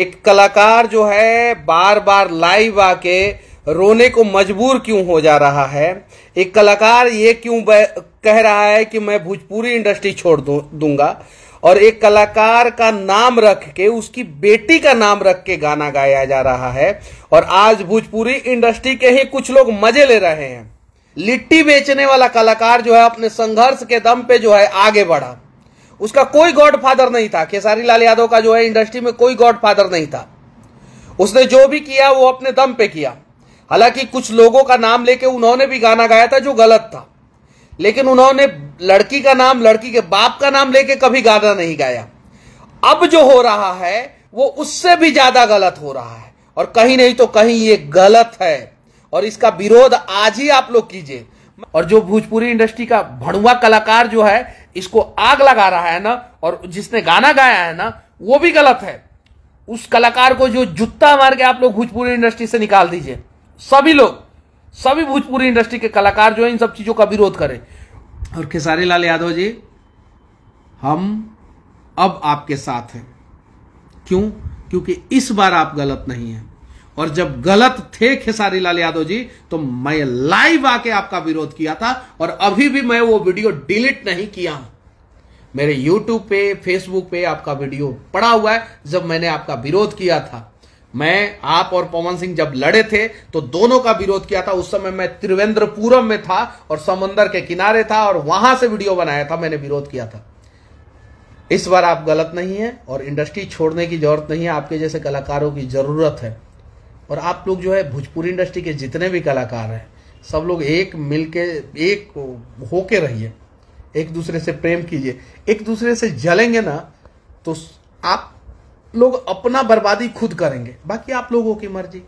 एक कलाकार जो है बार बार लाइव आके रोने को मजबूर क्यों हो जा रहा है एक कलाकार ये क्यों कह रहा है कि मैं भोजपुरी इंडस्ट्री छोड़ दूंगा और एक कलाकार का नाम रख के उसकी बेटी का नाम रख के गाना गाया जा रहा है और आज भोजपुरी इंडस्ट्री के ही कुछ लोग मजे ले रहे हैं लिट्टी बेचने वाला कलाकार जो है अपने संघर्ष के दम पे जो है आगे बढ़ा उसका कोई गॉडफादर नहीं था खेसारी लाल यादव का जो है इंडस्ट्री में कोई गॉडफादर नहीं था उसने जो भी किया वो अपने दम पे किया हालांकि कुछ लोगों का नाम लेके उन्होंने भी गाना गाया था जो गलत था लेकिन उन्होंने लड़की का नाम लड़की के बाप का नाम लेके कभी गाना नहीं गाया अब जो हो रहा है वो उससे भी ज्यादा गलत हो रहा है और कहीं नहीं तो कहीं ये गलत है और इसका विरोध आज ही आप लोग कीजिए और जो भोजपुरी इंडस्ट्री का भड़ुआ कलाकार जो है इसको आग लगा रहा है ना और जिसने गाना गाया है ना वो भी गलत है उस कलाकार को जो जूता मार के आप लोग भोजपुरी इंडस्ट्री से निकाल दीजिए सभी लोग सभी भोजपुरी इंडस्ट्री के कलाकार जो है इन सब चीजों का विरोध करें और खेसारी लाल यादव जी हम अब आपके साथ हैं क्यों क्योंकि इस बार आप गलत नहीं हैं और जब गलत थे खेसारी लाल यादव जी तो मैं लाइव आके आपका विरोध किया था और अभी भी मैं वो वीडियो डिलीट नहीं किया मेरे यूट्यूब पे फेसबुक पे आपका वीडियो पड़ा हुआ है जब मैंने आपका विरोध किया था मैं आप और पवन सिंह जब लड़े थे तो दोनों का विरोध किया था उस समय मैं त्रिवेंद्रपुरम में था और समंदर के किनारे था और वहां से वीडियो बनाया था मैंने विरोध किया था इस बार आप गलत नहीं है और इंडस्ट्री छोड़ने की जरूरत नहीं है आपके जैसे कलाकारों की जरूरत है और आप लोग जो है भोजपुरी इंडस्ट्री के जितने भी कलाकार हैं सब लोग एक मिल के एक होके रहिए एक दूसरे से प्रेम कीजिए एक दूसरे से जलेंगे ना तो आप लोग अपना बर्बादी खुद करेंगे बाकी आप लोगों की मर्जी